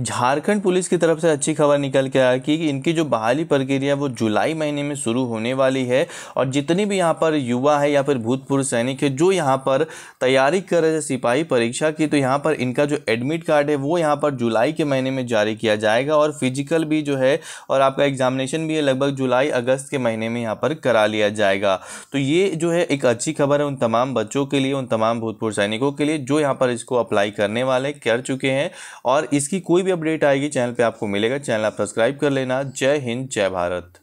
Jharkhand police की तरफ से अच्छी खबर निकल के आया कि इनकी जो बहाली प्रक्रिया वो जुलाई महीने में शुरू होने वाली है और जितनी भी यहाँ पर युवा है या फिर भूतपूर्व सैनिक है जो यहाँ पर तैयारी कर रहे हैं सिपाही परीक्षा की तो यहाँ पर इनका जो एडमिट कार्ड है वो यहाँ पर जुलाई के महीने में जारी किया जाएगा और फिजिकल भी जो है और आपका एग्जामिनेशन भी है लगभग जुलाई अगस्त के महीने में यहाँ पर करा लिया जाएगा तो ये जो है एक अच्छी खबर है उन तमाम बच्चों के लिए उन तमाम भूतपूर्व सैनिकों के लिए जो यहाँ पर इसको अप्लाई करने वाले कर चुके हैं और इसकी कोई भी अपडेट आएगी चैनल पे आपको मिलेगा चैनल आप सब्सक्राइब कर लेना जय हिंद जय भारत